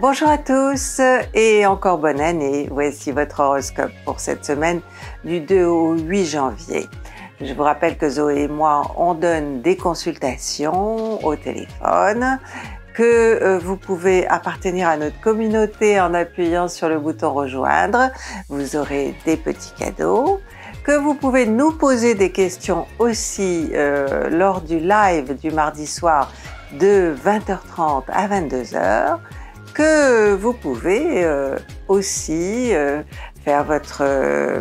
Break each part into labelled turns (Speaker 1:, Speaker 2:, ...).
Speaker 1: Bonjour à tous et encore bonne année. Voici votre horoscope pour cette semaine du 2 au 8 janvier. Je vous rappelle que Zoé et moi, on donne des consultations au téléphone, que euh, vous pouvez appartenir à notre communauté en appuyant sur le bouton rejoindre. Vous aurez des petits cadeaux que vous pouvez nous poser des questions aussi euh, lors du live du mardi soir de 20h30 à 22h que vous pouvez euh, aussi euh, faire votre euh,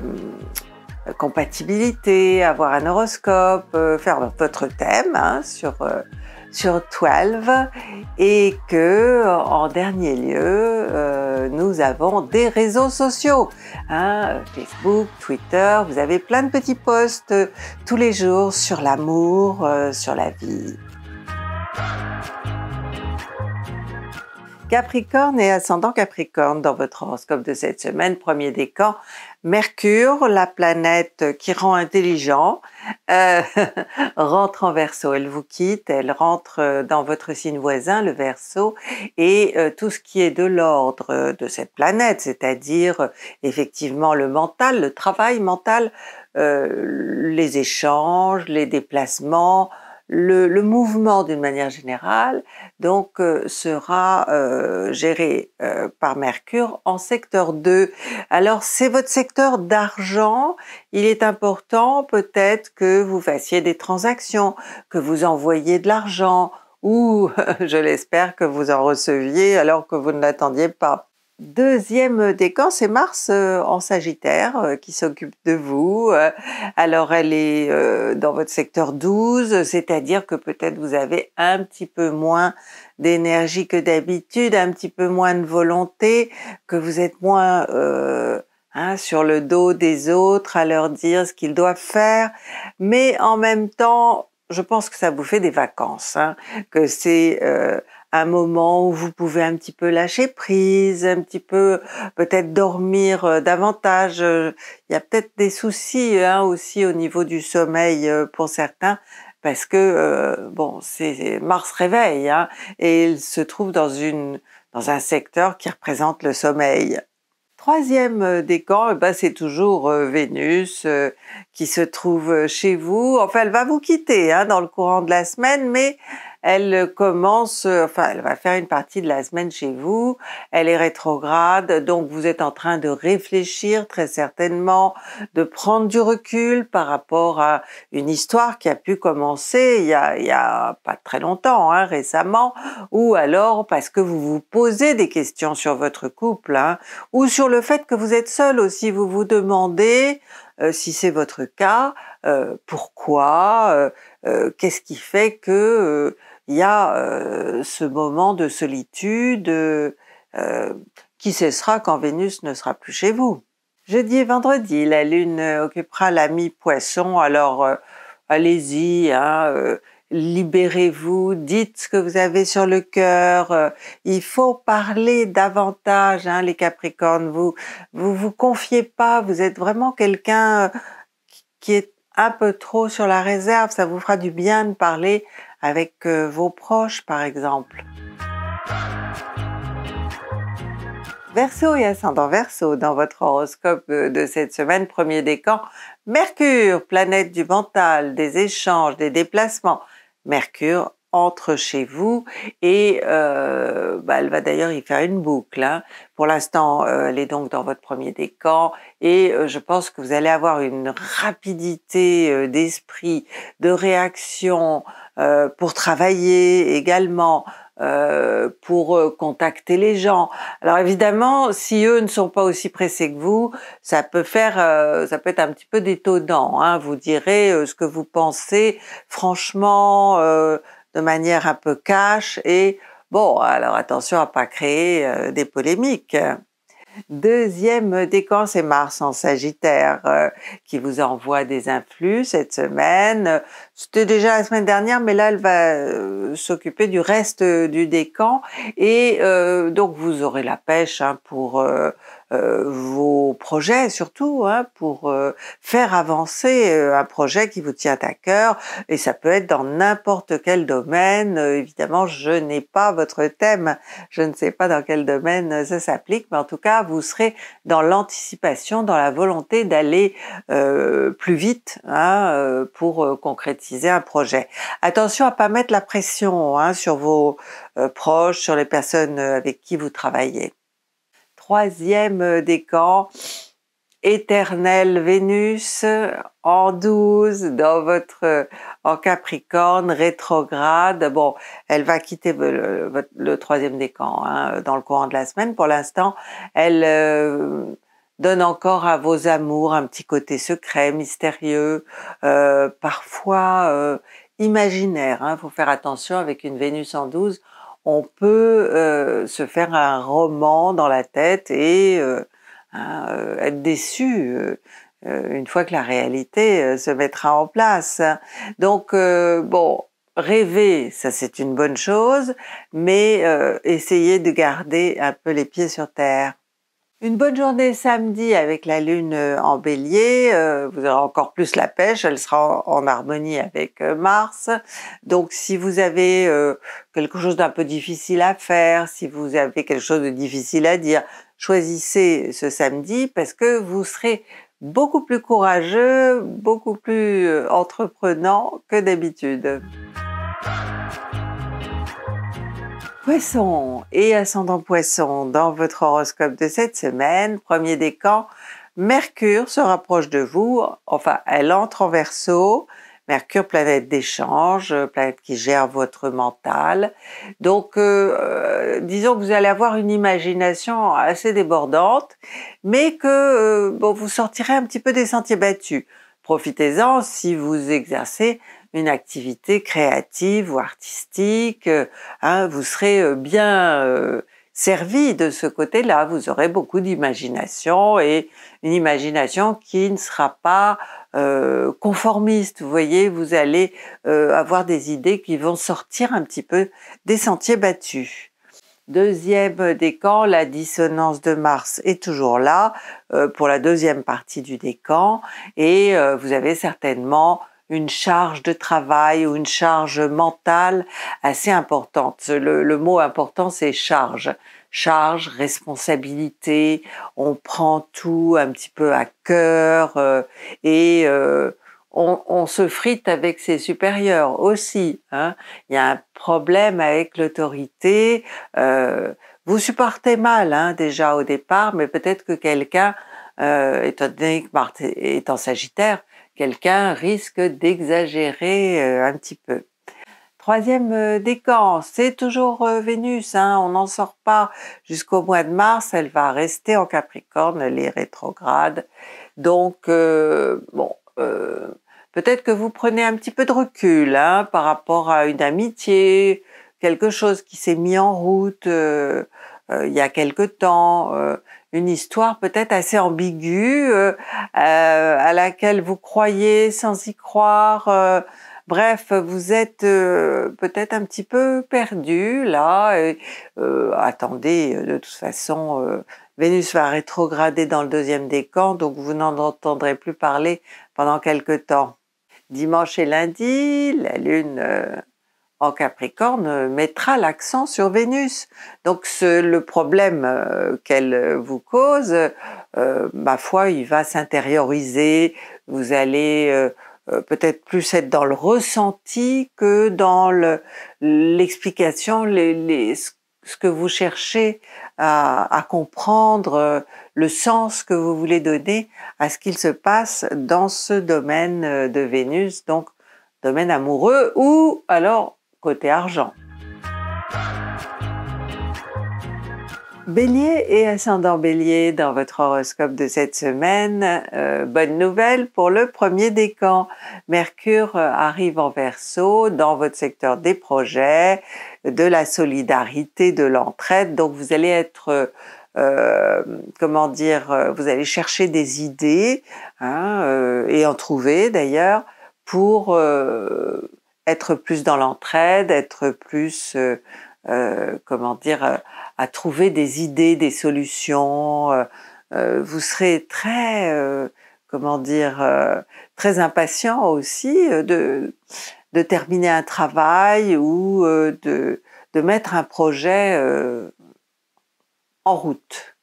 Speaker 1: compatibilité, avoir un horoscope, faire votre thème hein, sur 12 et que en dernier lieu nous avons des réseaux sociaux hein, Facebook, Twitter, vous avez plein de petits posts tous les jours sur l'amour, sur la vie, Capricorne et ascendant Capricorne dans votre horoscope de cette semaine, premier décan, Mercure, la planète qui rend intelligent, euh, rentre en verso, elle vous quitte, elle rentre dans votre signe voisin, le verso, et euh, tout ce qui est de l'ordre de cette planète, c'est-à-dire effectivement le mental, le travail mental, euh, les échanges, les déplacements, le, mouvement, d'une manière générale, donc euh, sera euh, géré euh, par Mercure en secteur 2. Alors, c'est votre secteur d'argent. Il est important peut-être que vous fassiez des transactions, que vous envoyiez de l'argent ou, je l'espère, que vous en receviez alors que vous ne l'attendiez pas. Deuxième décan, c'est Mars euh, en Sagittaire euh, qui s'occupe de vous. Euh, alors elle est dans votre secteur 12, c'est-à-dire que peut-être vous avez un petit peu moins d'énergie que d'habitude, un petit peu moins de volonté, que vous êtes moins hein, sur le dos des autres à leur dire ce qu'ils doivent faire, mais en même temps, je pense que ça vous fait des vacances, hein, que c'est un moment où vous pouvez un petit peu lâcher prise, un petit peu peut-être dormir euh, davantage. Il y a peut-être des soucis hein, aussi au niveau du sommeil euh, pour certains parce que euh, bon, c'est Mars réveille hein, et il se trouve dans une dans un secteur qui représente le sommeil. Troisième décan, eh ben c'est toujours Vénus qui se trouve chez vous. Enfin, elle va vous quitter hein, dans le courant de la semaine, mais elle commence, euh, enfin, elle va faire une partie de la semaine chez vous. Elle est rétrograde, donc vous êtes en train de réfléchir très certainement, de prendre du recul par rapport à une histoire qui a pu commencer il y a, pas très longtemps, hein, récemment, ou alors parce que vous vous posez des questions sur votre couple, hein. ou sur le fait que vous êtes seul aussi. Vous vous demandez euh, si c'est votre cas, euh, pourquoi, euh, qu'est-ce qui fait que y a ce moment de solitude qui cessera quand Vénus ne sera plus chez vous. Jeudi et vendredi, la Lune occupera l'ami Poisson, alors allez-y, hein, libérez-vous, dites ce que vous avez sur le cœur. Euh, il faut parler davantage, hein, les Capricornes. Vous, vous vous confiez pas. Vous êtes vraiment quelqu'un euh, qui est un peu trop sur la réserve. Ça vous fera du bien de parler avec euh, vos proches, par exemple. Verseau et ascendant Verseau dans votre horoscope de cette semaine, premier décan, Mercure, planète du mental, des échanges, des déplacements, Mercure entre chez vous et euh, bah, elle va d'ailleurs y faire une boucle. Hein. Pour l'instant, euh, elle est donc dans votre premier décan et euh, je pense que vous allez avoir une rapidité d'esprit, de réaction pour travailler également. Euh, pour euh, contacter les gens. Alors évidemment, si eux ne sont pas aussi pressés que vous, ça peut faire, euh, ça peut être un petit peu détonnant. Hein. Vous direz ce que vous pensez, franchement, de manière un peu cash et bon. Alors attention à pas créer des polémiques. Deuxième décan, c'est Mars en Sagittaire euh, qui vous envoie des influx cette semaine. C'était déjà la semaine dernière, mais là, elle va euh, s'occuper du reste euh, du décan. Et donc, vous aurez la pêche hein, pour euh, vos projets surtout hein, pour euh, faire avancer euh, un projet qui vous tient à cœur et ça peut être dans n'importe quel domaine. évidemment, je n'ai pas votre thème, je ne sais pas dans quel domaine ça s'applique, mais en tout cas, vous serez dans l'anticipation, dans la volonté d'aller plus vite hein, pour concrétiser un projet. Attention à pas mettre la pression hein, sur vos proches, sur les personnes avec qui vous travaillez troisième euh, décan, éternelle Vénus en 12 dans votre euh, en Capricorne rétrograde. Bon, elle va quitter le, troisième décan hein, dans le courant de la semaine. Pour l'instant, elle euh, donne encore à vos amours un petit côté secret, mystérieux, parfois imaginaire. Il hein. faut faire attention avec une Vénus en 12 on peut euh, se faire un roman dans la tête et euh, hein, euh, être déçu une fois que la réalité se mettra en place. Donc, bon, rêver, ça c'est une bonne chose, mais essayez de garder un peu les pieds sur terre. Une bonne journée samedi avec la lune euh, en bélier, euh, vous aurez encore plus la pêche, elle sera en, harmonie avec euh, Mars. Donc si vous avez quelque chose d'un peu difficile à faire, si vous avez quelque chose de difficile à dire, choisissez ce samedi parce que vous serez beaucoup plus courageux, beaucoup plus entreprenant que d'habitude. Poisson et ascendant Poisson, dans votre horoscope de cette semaine, premier décan, Mercure se rapproche de vous, enfin elle entre en Verseau, Mercure planète d'échange, planète qui gère votre mental. Donc euh, euh, disons que vous allez avoir une imagination assez débordante, mais que euh, bon, vous sortirez un petit peu des sentiers battus. Profitez-en si vous exercez une activité créative ou artistique, euh, hein, vous serez euh, bien euh, servi de ce côté-là. Vous aurez beaucoup d'imagination et une imagination qui ne sera pas conformiste. Vous voyez, vous allez avoir des idées qui vont sortir un petit peu des sentiers battus. Deuxième décan, la dissonance de Mars est toujours là pour la deuxième partie du décan et vous avez certainement une charge de travail ou une charge mentale assez importante. Le, le mot important, c'est charge. Charge, responsabilité, on prend tout un petit peu à cœur euh, et euh, on, on, se frite avec ses supérieurs aussi. Hein. Il y a un problème avec l'autorité. Euh, vous supportez mal hein, déjà au départ, mais peut-être que quelqu'un, euh, étant donné est en Sagittaire, quelqu'un risque d'exagérer euh, un petit peu. Troisième euh, décan, c'est toujours euh, Vénus, hein, on n'en sort pas jusqu'au mois de mars, elle va rester en Capricorne, les rétrogrades. Donc, bon, peut-être que vous prenez un petit peu de recul hein, par rapport à une amitié, quelque chose qui s'est mis en route. Euh, il y a quelque temps, euh, une histoire peut-être assez ambiguë euh, à laquelle vous croyez sans y croire. Bref, vous êtes peut-être un petit peu perdu là. attendez, de toute façon, Vénus va rétrograder dans le deuxième décan, donc vous n'en entendrez plus parler pendant quelque temps. Dimanche et lundi, la Lune en Capricorne euh, mettra l'accent sur Vénus. Donc le problème euh, qu'elle vous cause, euh, ma foi, il va s'intérioriser, vous allez peut-être plus être dans le ressenti que dans l'explication, ce que vous cherchez à, à comprendre, le sens que vous voulez donner à ce qu'il se passe dans ce domaine de Vénus, donc domaine amoureux ou alors côté argent. Bélier et ascendant bélier dans votre horoscope de cette semaine, euh, bonne nouvelle pour le premier décan. Mercure euh, arrive en Verseau dans votre secteur des projets, de la solidarité, de l'entraide, donc vous allez être euh, comment dire, vous allez chercher des idées hein, et en trouver d'ailleurs pour être plus dans l'entraide, être plus, euh, euh, comment dire, euh, à trouver des idées, des solutions. vous serez très, comment dire, très impatient aussi de, terminer un travail ou de, mettre un projet en route.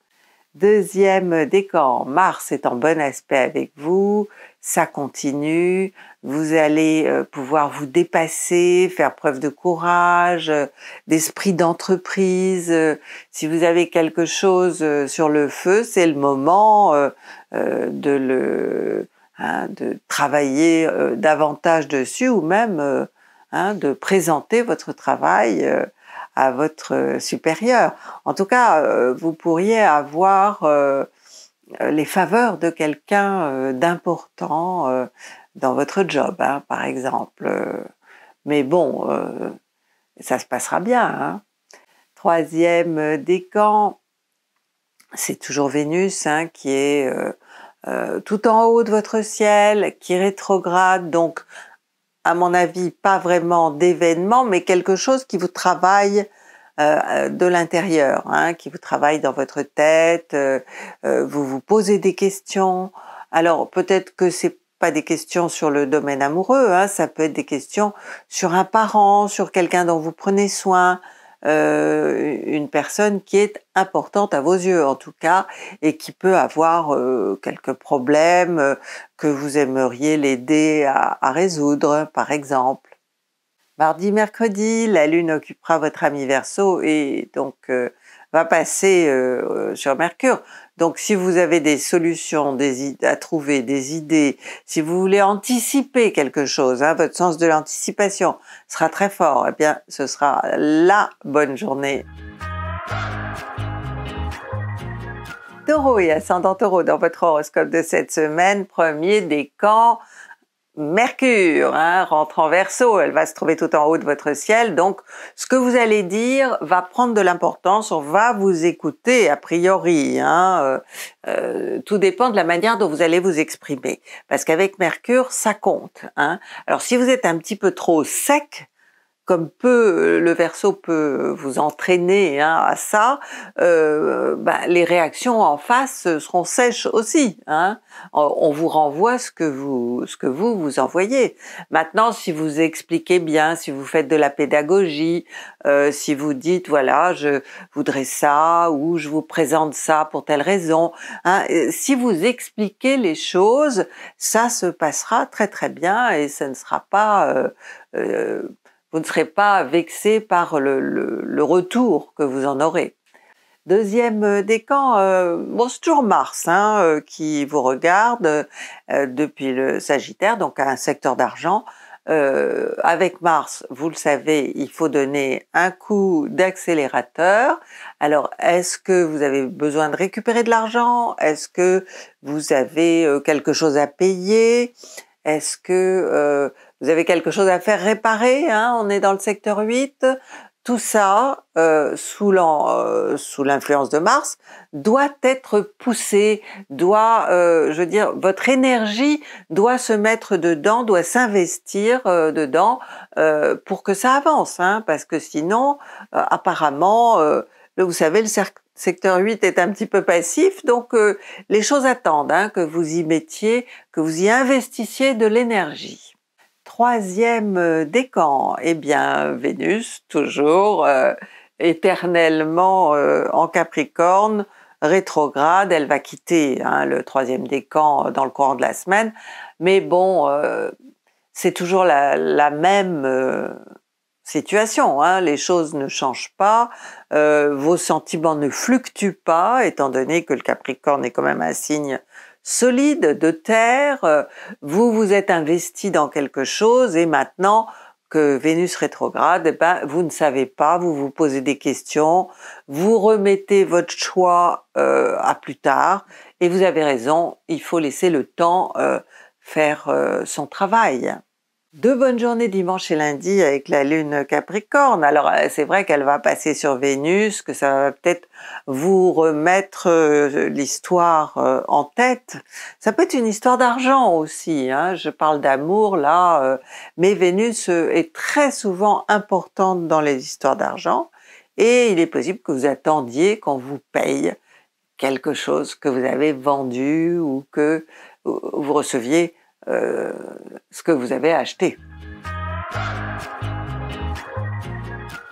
Speaker 1: Deuxième décan, Mars est en bon aspect avec vous, ça continue, vous allez euh, pouvoir vous dépasser, faire preuve de courage, euh, d'esprit d'entreprise. Euh, si vous avez quelque chose sur le feu, c'est le moment de le hein, de travailler davantage dessus ou même hein, de présenter votre travail à votre supérieur. En tout cas, vous pourriez avoir euh, les faveurs de quelqu'un euh, d'important euh, dans votre job, hein, par exemple. Mais bon, ça se passera bien. Hein. Troisième décan, c'est toujours Vénus hein, qui est tout en haut de votre ciel, qui rétrograde, donc à mon avis pas vraiment d'événement, mais quelque chose qui vous travaille euh, euh, de l'intérieur, hein, qui vous travaille dans votre tête, euh, vous vous posez des questions. Alors peut-être que c'est pas des questions sur le domaine amoureux, hein, ça peut être des questions sur un parent, sur quelqu'un dont vous prenez soin, une personne qui est importante à vos yeux en tout cas et qui peut avoir quelques problèmes que vous aimeriez l'aider à résoudre par exemple. Mardi, mercredi, la Lune occupera votre ami Verseau et donc euh, va passer euh, euh, sur Mercure. Donc si vous avez des solutions des à trouver, des idées, si vous voulez anticiper quelque chose, hein, votre sens de l'anticipation sera très fort, eh bien ce sera la bonne journée. Taureau et ascendant taureau dans votre horoscope de cette semaine, premier décan, Mercure hein, rentre en verso, elle va se trouver tout en haut de votre ciel, donc ce que vous allez dire va prendre de l'importance, on va vous écouter a priori, hein, euh, euh, tout dépend de la manière dont vous allez vous exprimer, parce qu'avec Mercure, ça compte. Hein. Alors si vous êtes un petit peu trop sec, comme peu euh, le verso peut vous entraîner hein, à ça, euh, bah, les réactions en face euh, seront sèches aussi. Hein. On vous renvoie ce que vous, ce que vous vous envoyez. Maintenant, si vous expliquez bien, si vous faites de la pédagogie, si vous dites voilà, je voudrais ça ou je vous présente ça pour telle raison, hein, si vous expliquez les choses, ça se passera très très bien et ça ne sera pas euh, vous ne serez pas vexé par le, retour que vous en aurez. Deuxième décan, euh, euh c'est toujours Mars hein, euh, qui vous regarde euh, depuis le Sagittaire, donc un secteur d'argent. avec Mars, vous le savez, il faut donner un coup d'accélérateur. Alors, est-ce que vous avez besoin de récupérer de l'argent Est-ce que vous avez quelque chose à payer est-ce que euh, vous avez quelque chose à faire réparer hein, On est dans le secteur 8. Tout ça, euh, euh, sous l'influence de Mars, doit être poussé, doit, je veux dire, votre énergie doit se mettre dedans, doit s'investir dedans pour que ça avance, hein, parce que sinon, apparemment, vous savez, le cercle secteur 8 est un petit peu passif, donc euh, les choses attendent hein, que vous y mettiez, que vous y investissiez de l'énergie. Troisième euh, décan, eh bien Vénus, toujours euh, éternellement en Capricorne, rétrograde, elle va quitter hein, le troisième décan dans le courant de la semaine, mais bon, c'est toujours la même situation. Hein, les choses ne changent pas, euh, vos sentiments ne fluctuent pas, étant donné que le Capricorne est quand même un signe solide de terre. Euh, vous vous êtes investi dans quelque chose et maintenant que Vénus rétrograde, eh ben, vous ne savez pas, vous vous posez des questions, vous remettez votre choix euh, à plus tard et vous avez raison, il faut laisser le temps faire son travail. Deux bonnes journées dimanche et lundi avec la lune Capricorne. Alors euh, c'est vrai qu'elle va passer sur Vénus, que ça va peut-être vous remettre euh, l'histoire euh, en tête. Ça peut être une histoire d'argent aussi. Hein. Je parle d'amour là, mais Vénus est très souvent importante dans les histoires d'argent et il est possible que vous attendiez qu'on vous paye quelque chose que vous avez vendu ou que vous receviez euh, ce que vous avez acheté.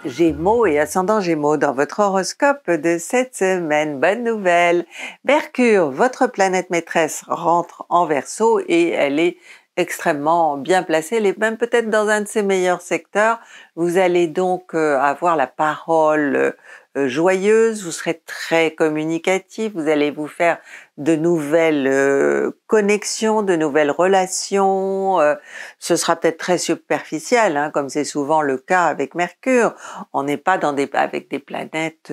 Speaker 1: Gémeaux et ascendant Gémeaux dans votre horoscope de cette semaine. Bonne nouvelle! Mercure, votre planète maîtresse, rentre en verso et elle est extrêmement bien placée, elle est même peut-être dans un de ses meilleurs secteurs. Vous allez donc euh, avoir la parole euh, euh, joyeuse, vous serez très communicatif, vous allez vous faire de nouvelles euh, connexions, de nouvelles relations. Euh, ce sera peut-être très superficiel, hein, comme c'est souvent le cas avec Mercure. On n'est pas dans des, avec des planètes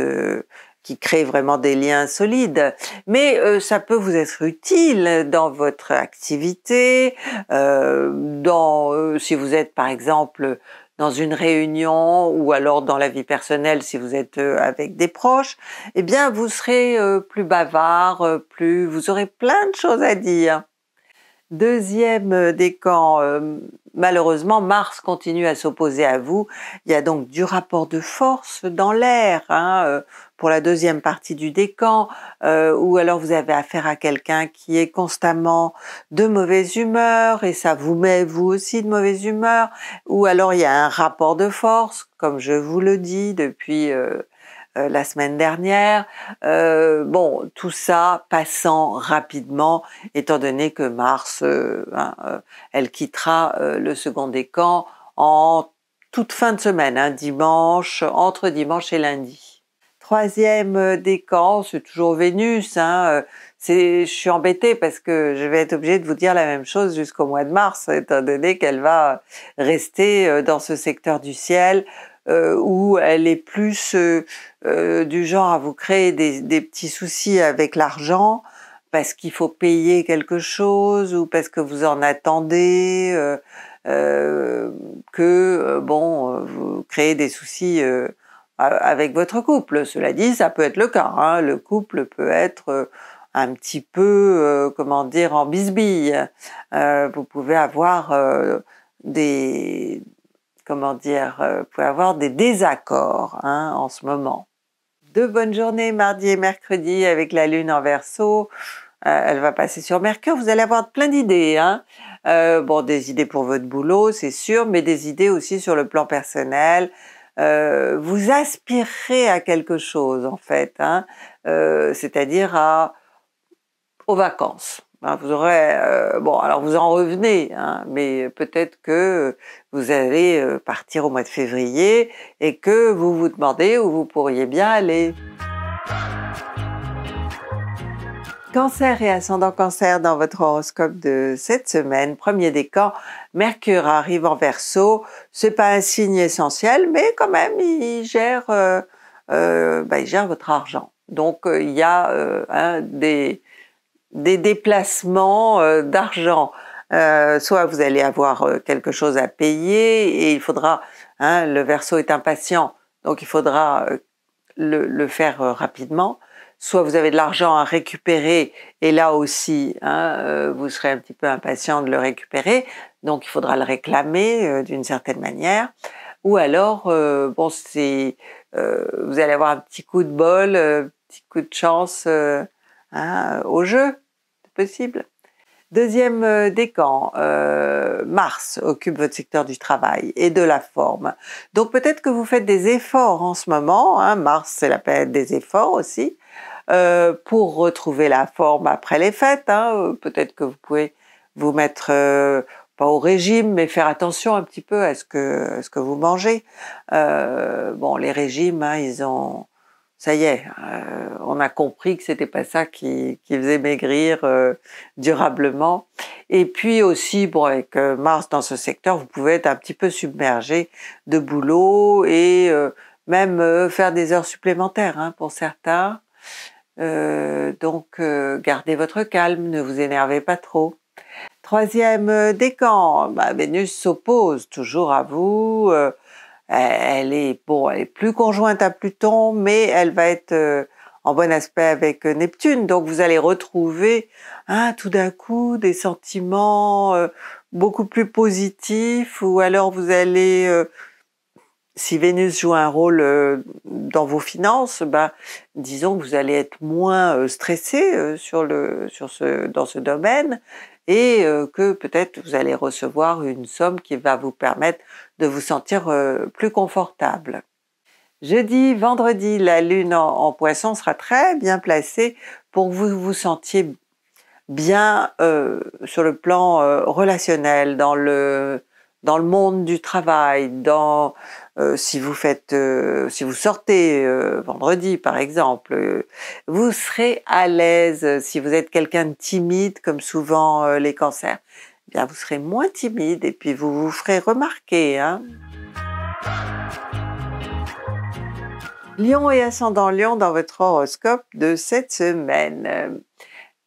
Speaker 1: qui créent vraiment des liens solides. Mais ça peut vous être utile dans votre activité, dans si vous êtes par exemple dans une réunion ou alors dans la vie personnelle si vous êtes euh, avec des proches, eh bien vous serez euh, plus bavard, euh, plus vous aurez plein de choses à dire. Deuxième euh, décan, euh, malheureusement, Mars continue à s'opposer à vous. Il y a donc du rapport de force dans l'air hein, euh, pour la deuxième partie du décan, ou alors vous avez affaire à quelqu'un qui est constamment de mauvaise humeur et ça vous met vous aussi de mauvaise humeur, ou alors il y a un rapport de force, comme je vous le dis depuis euh, la semaine dernière. Euh, bon, tout ça passant rapidement, étant donné que Mars, euh, hein, elle quittera le second décan en toute fin de semaine, hein, dimanche, entre dimanche et lundi. Troisième décan, c'est toujours Vénus. Hein, je suis embêtée parce que je vais être obligée de vous dire la même chose jusqu'au mois de mars, étant donné qu'elle va rester dans ce secteur du ciel euh, où elle est plus euh, euh, du genre à vous créer des, petits soucis avec l'argent parce qu'il faut payer quelque chose ou parce que vous en attendez, que bon, vous créez des soucis avec votre couple. Cela dit, ça peut être le cas. Hein. Le couple peut être un petit peu, comment dire, en bisbille. vous pouvez avoir des, comment dire, vous euh, pouvez avoir des désaccords hein, en ce moment. Deux bonnes journées mardi et mercredi avec la Lune en Verseau. Euh, elle va passer sur Mercure, vous allez avoir plein d'idées. Hein. Euh, bon, des idées pour votre boulot, c'est sûr, mais des idées aussi sur le plan personnel. vous aspirerez à quelque chose en fait, hein. c'est-à-dire aux vacances. Ben, vous aurez, euh, bon, alors vous en revenez, hein, mais peut-être que vous allez euh, partir au mois de février et que vous vous demandez où vous pourriez bien aller. Cancer et ascendant cancer dans votre horoscope de cette semaine, premier décan, Mercure arrive en Verseau, c'est pas un signe essentiel, mais quand même il gère, euh, ben, il gère votre argent. Donc il y a hein, des, des déplacements euh, d'argent. Euh, soit vous allez avoir euh, quelque chose à payer et il faudra, hein, le verso est impatient, donc il faudra le, faire rapidement. Soit vous avez de l'argent à récupérer et là aussi, hein, vous serez un petit peu impatient de le récupérer, donc il faudra le réclamer d'une certaine manière ou alors bon c'est vous allez avoir un petit coup de bol, un petit coup de chance Hein, au jeu, c'est possible. Deuxième euh, décan, euh, Mars occupe votre secteur du travail et de la forme. Donc peut-être que vous faites des efforts en ce moment, hein, Mars c'est la période des efforts aussi, euh, pour retrouver la forme après les fêtes. Hein. Peut-être que vous pouvez vous mettre, pas au régime, mais faire attention un petit peu à ce que, ce que vous mangez. bon, les régimes, hein, ils ont ça y est, euh, on a compris que c'était pas ça qui, qui faisait maigrir euh, durablement. Et puis aussi, bon, avec euh, Mars dans ce secteur, vous pouvez être un petit peu submergé de boulot et même faire des heures supplémentaires hein, pour certains. donc, gardez votre calme, ne vous énervez pas trop. Troisième décan, bah, Vénus s'oppose toujours à vous. Euh, elle est bon, elle est plus conjointe à Pluton, mais elle va être euh, en bon aspect avec euh, Neptune. Donc vous allez retrouver hein, tout d'un coup des sentiments beaucoup plus positifs, ou alors vous allez, si Vénus joue un rôle dans vos finances, bah, disons que vous allez être moins stressé sur le, sur ce, dans ce domaine, et euh, que peut-être vous allez recevoir une somme qui va vous permettre de vous sentir euh, plus confortable. Jeudi, vendredi, la lune en, poisson sera très bien placée pour que vous vous sentiez bien euh, sur le plan relationnel, dans le, dans le monde du travail, dans euh, si vous faites, euh, si vous sortez euh, vendredi par exemple, vous serez à l'aise. Si vous êtes quelqu'un de timide, comme souvent les cancers, eh bien vous serez moins timide et puis vous vous ferez remarquer. Hein. Lion et ascendant Lion dans votre horoscope de cette semaine.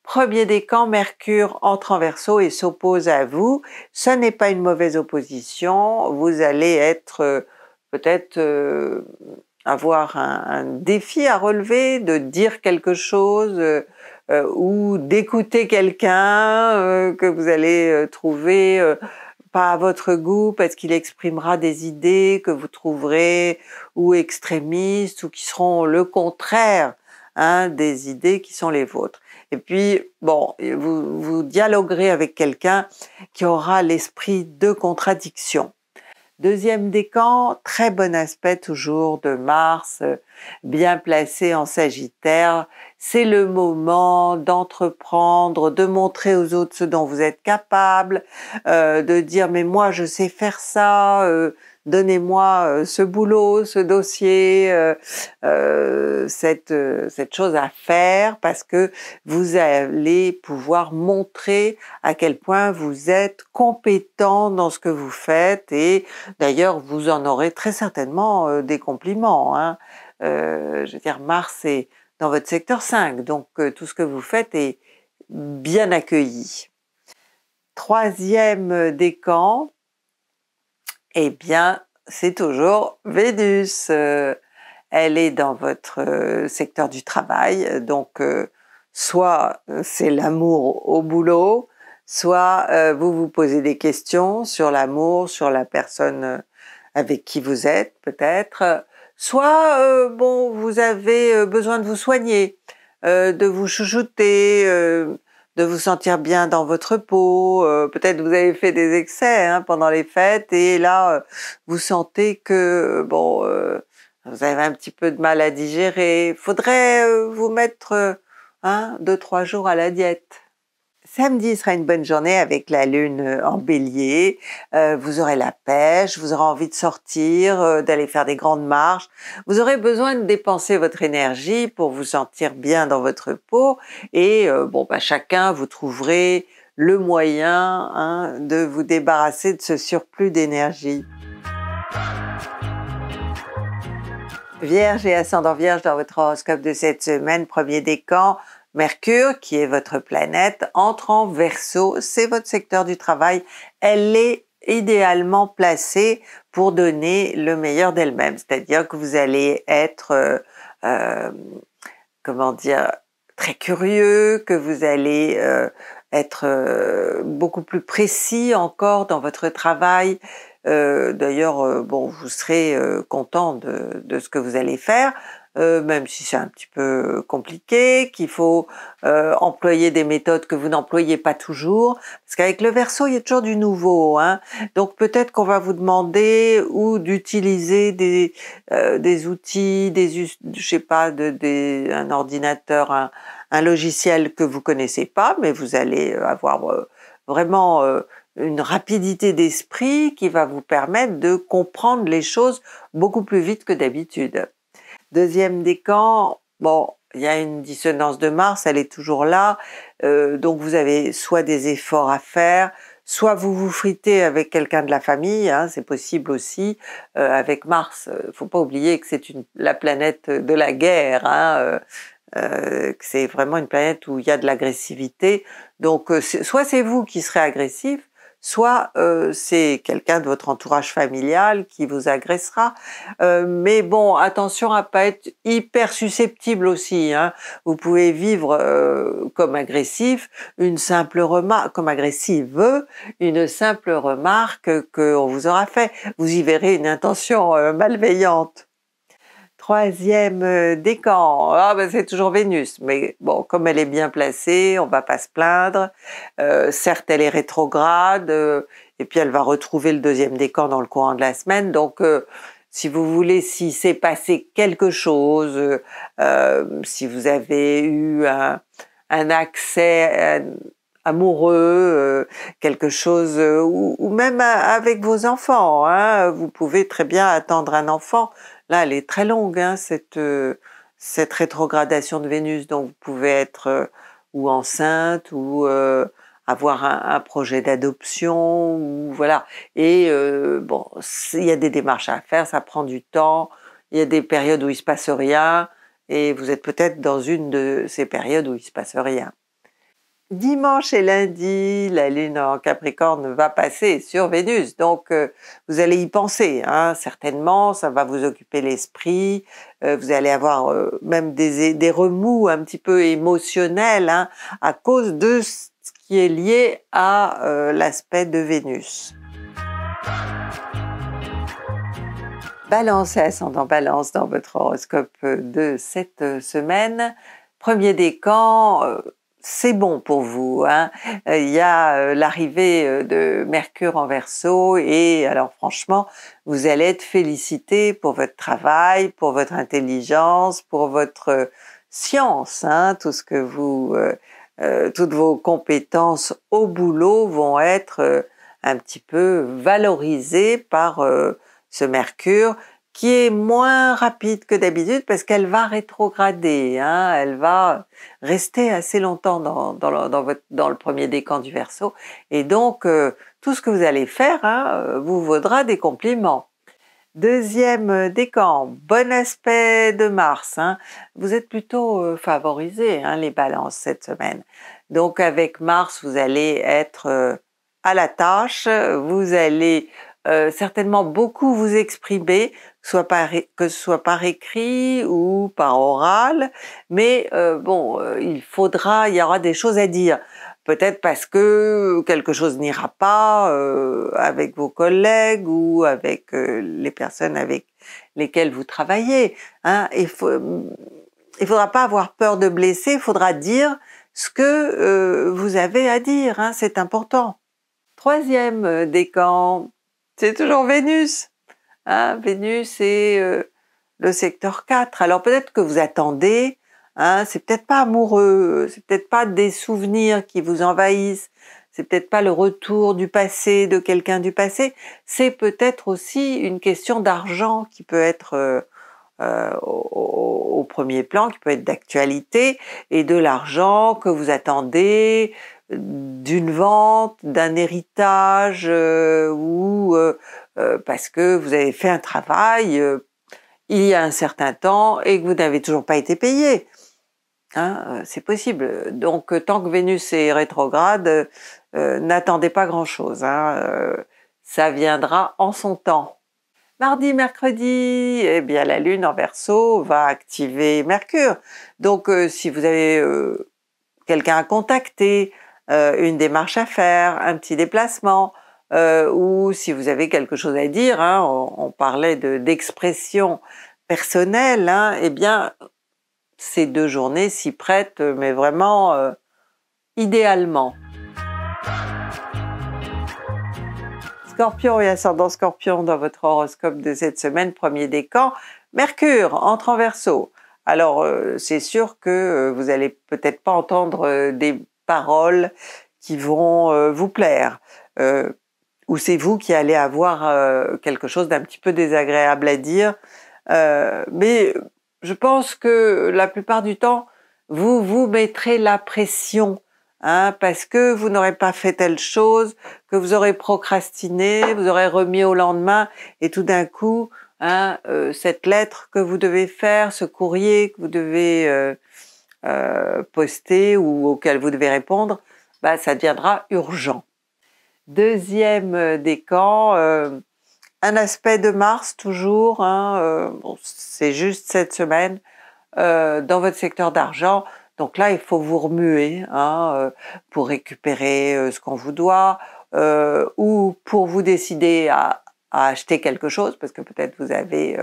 Speaker 1: Premier décan, Mercure entre en verso et s'oppose à vous. Ce n'est pas une mauvaise opposition, vous allez être peut-être euh, avoir un, défi à relever, de dire quelque chose euh, euh, ou d'écouter quelqu'un que vous allez trouver pas à votre goût parce qu'il exprimera des idées que vous trouverez ou extrémistes ou qui seront le contraire hein, des idées qui sont les vôtres. Et puis, bon, vous dialoguerez avec quelqu'un qui aura l'esprit de contradiction. Deuxième décan, très bon aspect toujours de Mars, euh, bien placé en Sagittaire. C'est le moment d'entreprendre, de montrer aux autres ce dont vous êtes capable, euh, de dire mais moi je sais faire ça. Euh, donnez-moi euh, ce boulot, ce dossier, euh, euh, cette, cette chose à faire, parce que vous allez pouvoir montrer à quel point vous êtes compétent dans ce que vous faites, et d'ailleurs, vous en aurez très certainement des compliments. Hein. je veux dire, Mars est dans votre secteur 5, donc tout ce que vous faites est bien accueilli. Troisième décan, eh bien, c'est toujours Vénus. Euh, elle est dans votre euh, secteur du travail, donc euh, soit c'est l'amour au boulot, soit vous vous posez des questions sur l'amour, sur la personne avec qui vous êtes peut-être, soit bon vous avez besoin de vous soigner, de vous chouchouter, de vous sentir bien dans votre peau. Euh, peut-être vous avez fait des excès hein, pendant les fêtes et là euh, vous sentez que euh, bon, vous avez un petit peu de mal à digérer. Faudrait vous mettre un, hein, deux, trois jours à la diète. Samedi sera une bonne journée avec la lune euh, en bélier. Euh, vous aurez la pêche, vous aurez envie de sortir, euh, d'aller faire des grandes marches. Vous aurez besoin de dépenser votre énergie pour vous sentir bien dans votre peau. Et bon, bah, chacun, vous trouverez le moyen hein, de vous débarrasser de ce surplus d'énergie. Vierge et ascendant vierge dans votre horoscope de cette semaine, premier décan, Mercure, qui est votre planète, entre en verso, c'est votre secteur du travail, elle est idéalement placée pour donner le meilleur d'elle-même, c'est-à-dire que vous allez être, euh, euh, comment dire, très curieux, que vous allez euh, être beaucoup plus précis encore dans votre travail. D'ailleurs, bon, vous serez content de ce que vous allez faire, euh, même si c'est un petit peu euh, compliqué, qu'il faut euh, employer des méthodes que vous n'employez pas toujours, parce qu'avec le verso, il y a toujours du nouveau. Hein Donc peut-être qu'on va vous demander ou d'utiliser des, euh, des outils, des, je sais pas, de, des, un ordinateur, un, un, logiciel que vous connaissez pas, mais vous allez euh, avoir vraiment une rapidité d'esprit qui va vous permettre de comprendre les choses beaucoup plus vite que d'habitude. Deuxième décan, bon, il y a une dissonance de Mars, elle est toujours là, euh, donc vous avez soit des efforts à faire, soit vous vous fritez avec quelqu'un de la famille, hein, c'est possible aussi euh, avec Mars. il euh, Faut pas oublier que c'est la planète de la guerre, hein, que c'est vraiment une planète où il y a de l'agressivité. Donc soit c'est vous qui serez agressif, soit euh, c'est quelqu'un de votre entourage familial qui vous agressera. Euh, mais bon, attention à pas être hyper susceptible aussi. Hein. Vous pouvez vivre euh, comme agressif une simple remarque, comme agressive, une simple remarque qu'on vous aura fait. Vous y verrez une intention malveillante. Troisième euh, décan, ah ben c'est toujours Vénus, mais bon, comme elle est bien placée, on va pas se plaindre. Euh, certes, elle est rétrograde, euh, et puis elle va retrouver le deuxième décan dans le courant de la semaine. Donc, si vous voulez, si s'est passé quelque chose, si vous avez eu un, accès, amoureux, euh, quelque chose, euh, ou, même avec vos enfants. Hein, vous pouvez très bien attendre un enfant. Là, elle est très longue, hein, cette, euh, cette rétrogradation de Vénus, donc vous pouvez être ou enceinte ou avoir un, projet d'adoption ou voilà. Et bon, il y a des démarches à faire, ça prend du temps. Il y a des périodes où il se passe rien et vous êtes peut-être dans une de ces périodes où il se passe rien dimanche et lundi, la Lune en Capricorne va passer sur Vénus, donc euh, vous allez y penser, hein. certainement, ça va vous occuper l'esprit, euh, vous allez avoir euh, même des, remous un petit peu émotionnels hein, à cause de ce qui est lié à l'aspect de Vénus. Balance et ascendant balance dans votre horoscope de cette semaine. Premier décan, c'est bon pour vous. Hein. Il y a euh, l'arrivée euh, de Mercure en Verseau et alors franchement, vous allez être félicité pour votre travail, pour votre intelligence, pour votre euh, science, hein. tout ce que vous, toutes vos compétences au boulot vont être un petit peu valorisées par ce Mercure qui est moins rapide que d'habitude parce qu'elle va rétrograder, hein. elle va rester assez longtemps dans, le, premier décan du verso. Et donc, euh, tout ce que vous allez faire hein, euh, vous vaudra des compliments. Deuxième euh, décan, bon aspect de Mars. Hein. Vous êtes plutôt favorisé, les balances, cette semaine. Donc avec Mars, vous allez être à la tâche, vous allez euh, certainement beaucoup vous exprimer, soit que ce soit par écrit ou par oral, mais euh, bon, euh, il faudra, il y aura des choses à dire. Peut-être parce que quelque chose n'ira pas avec vos collègues ou avec les personnes avec lesquelles vous travaillez. Hein. Mm, il faudra pas avoir peur de blesser, il faudra dire ce que vous avez à dire, hein, c'est important. Troisième décan, c'est toujours Vénus. Hein. Vénus, c'est euh, le secteur 4. Alors peut-être que vous attendez, hein, c'est peut-être pas amoureux, c'est peut-être pas des souvenirs qui vous envahissent, c'est peut-être pas le retour du passé, de quelqu'un du passé, c'est peut-être aussi une question d'argent qui peut être euh, euh, au, premier plan, qui peut être d'actualité, et de l'argent que vous attendez, d'une vente, d'un héritage euh, ou euh, euh, parce que vous avez fait un travail il y a un certain temps et que vous n'avez toujours pas été payé. Hein, c'est possible. Donc tant que Vénus est rétrograde, n'attendez pas grand-chose. Hein, ça viendra en son temps. Mardi, mercredi, eh bien la Lune en Verseau va activer Mercure. Donc si vous avez quelqu'un à contacter, euh, une démarche à faire, un petit déplacement, euh, ou si vous avez quelque chose à dire, hein, on, parlait d'expression personnelle, hein, eh bien ces deux journées s'y prêtent, euh, mais vraiment idéalement. Scorpion et ascendant Scorpion dans votre horoscope de cette semaine, premier décan, Mercure entre en verso. Alors c'est sûr que vous allez peut-être pas entendre des paroles qui vont euh, vous plaire. Euh, ou c'est vous qui allez avoir euh, quelque chose d'un petit peu désagréable à dire. mais je pense que la plupart du temps, vous vous mettrez la pression hein, parce que vous n'aurez pas fait telle chose, que vous aurez procrastiné, vous aurez remis au lendemain et tout d'un coup, hein, cette lettre que vous devez faire, ce courrier que vous devez euh, Posté ou auquel vous devez répondre, bah, ça deviendra urgent. Deuxième euh, décan, euh, un aspect de Mars toujours, hein, c'est juste cette semaine, dans votre secteur d'argent. Donc là, il faut vous remuer hein, pour récupérer ce qu'on vous doit ou pour vous décider à acheter quelque chose parce que peut-être vous avez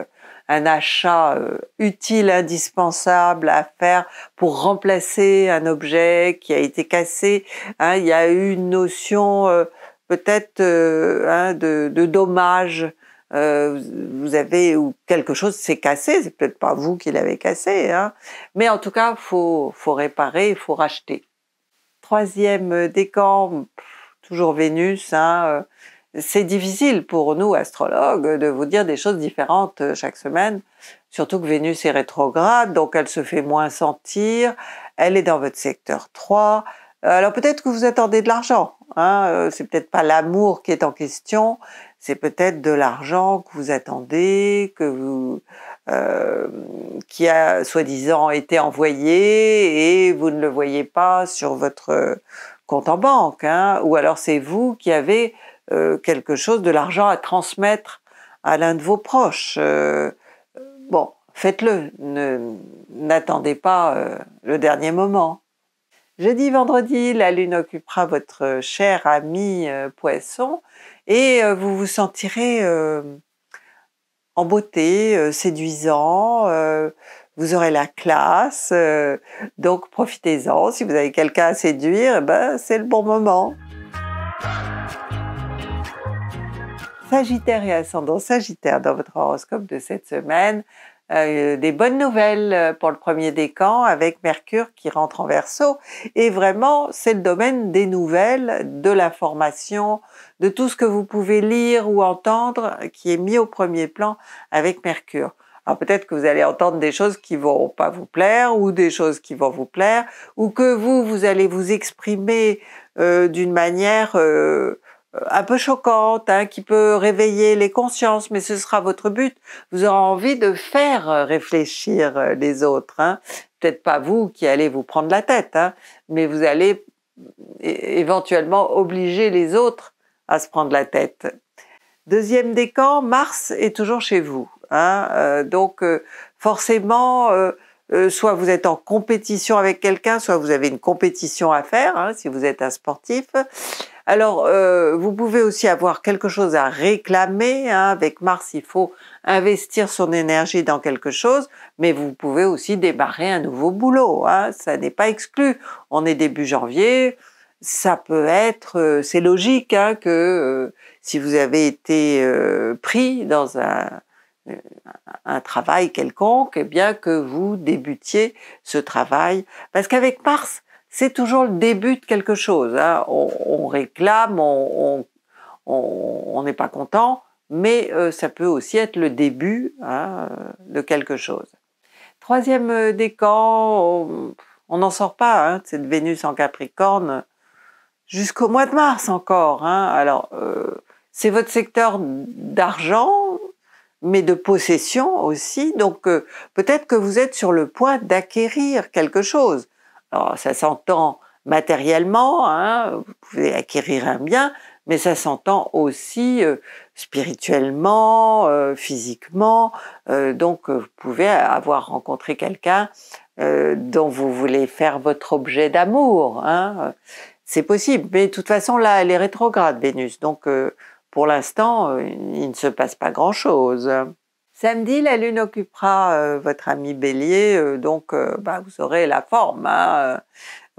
Speaker 1: un achat euh, utile, indispensable à faire pour remplacer un objet qui a été cassé. Hein. il y a eu une notion euh, peut-être euh, hein, de, dommage. vous avez ou quelque chose s'est cassé, c'est peut-être pas vous qui l'avez cassé, hein, mais en tout cas faut faut réparer, il faut racheter. Troisième décan, toujours Vénus. Hein, c'est difficile pour nous, astrologues, de vous dire des choses différentes euh, chaque semaine, surtout que Vénus est rétrograde, donc elle se fait moins sentir, elle est dans votre secteur 3. Euh, alors peut-être que vous attendez de l'argent, hein, euh, c'est peut-être pas l'amour qui est en question, c'est peut-être de l'argent que vous attendez, que vous, euh, qui a soi-disant été envoyé et vous ne le voyez pas sur votre compte en banque, hein, ou alors c'est vous qui avez euh, quelque chose, de l'argent à transmettre à l'un de vos proches. Euh, euh, bon, faites-le, n'attendez pas le dernier moment. Jeudi, vendredi, la lune occupera votre cher ami poisson et vous vous sentirez en beauté, séduisant, vous aurez la classe, donc profitez-en. Si vous avez quelqu'un à séduire, eh ben, c'est le bon moment. Sagittaire et ascendant Sagittaire dans votre horoscope de cette semaine. Euh, des bonnes nouvelles euh, pour le premier décan avec Mercure qui rentre en verso. Et vraiment, c'est le domaine des nouvelles, de l'information, de tout ce que vous pouvez lire ou entendre qui est mis au premier plan avec Mercure. Alors peut-être que vous allez entendre des choses qui vont pas vous plaire ou des choses qui vont vous plaire ou que vous, vous allez vous exprimer euh, d'une manière... Euh, un peu choquante, hein, qui peut réveiller les consciences, mais ce sera votre but. Vous aurez envie de faire euh, réfléchir euh, les autres. Hein. Peut-être pas vous qui allez vous prendre la tête, hein, mais vous allez hum, éventuellement obliger les autres à se prendre la tête. Deuxième décan, Mars est toujours chez vous. Hein, donc forcément, euh, soit vous êtes en compétition avec quelqu'un, soit vous avez une compétition à faire, hein, si vous êtes un sportif. Alors, euh, vous pouvez aussi avoir quelque chose à réclamer. Hein. avec Mars, il faut investir son énergie dans quelque chose, mais vous pouvez aussi débarrer un nouveau boulot. Hein, ça n'est pas exclu. On est début janvier. Ça peut être, euh, c'est logique hein, que si vous avez été pris dans un, un travail quelconque, et eh bien que vous débutiez ce travail. Parce qu'avec Mars, c'est toujours le début de quelque chose. Hein. On, réclame, on n'est pas content, mais euh, ça peut aussi être le début hein, de quelque chose. Troisième euh, décan, on n'en sort pas hein, de cette Vénus en Capricorne jusqu'au mois de mars encore. Hein. Alors, euh, c'est votre secteur d'argent, mais de possession aussi. Donc euh, peut-être que vous êtes sur le point d'acquérir quelque chose. Alors ça s'entend matériellement, hein, vous pouvez acquérir un bien, mais ça s'entend aussi euh, spirituellement, euh, physiquement. donc vous pouvez avoir rencontré quelqu'un dont vous voulez faire votre objet d'amour. Hein. C'est possible, mais de toute façon là, elle est rétrograde, Vénus. Donc pour l'instant, euh, il ne se passe pas grand-chose. Samedi, la Lune occupera euh, votre ami Bélier, euh, donc bah, vous aurez la forme. Hein,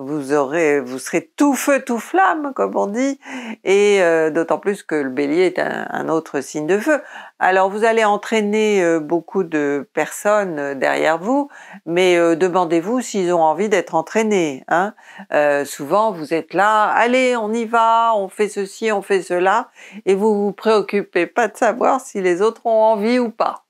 Speaker 1: vous aurez, vous serez tout feu, tout flamme, comme on dit, et euh, d'autant plus que le bélier est un, autre signe de feu. Alors vous allez entraîner euh, beaucoup de personnes euh, derrière vous, mais demandez-vous s'ils ont envie d'être entraînés. Hein. souvent vous êtes là, allez on y va, on fait ceci, on fait cela, et vous vous préoccupez pas de savoir si les autres ont envie ou pas.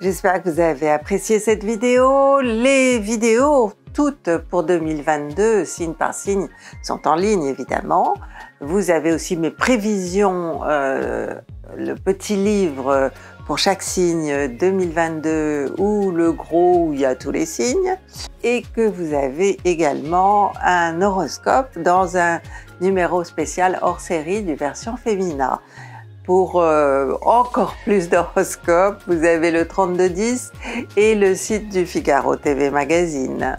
Speaker 1: J'espère que vous avez apprécié cette vidéo. Les vidéos, toutes pour 2022, signe par signe, sont en ligne évidemment. Vous avez aussi mes prévisions, euh, le petit livre pour chaque signe 2022 ou le gros où il y a tous les signes. Et que vous avez également un horoscope dans un numéro spécial hors série du version féminin pour euh, encore plus d'horoscopes, vous avez le 3210 et le site du Figaro TV Magazine.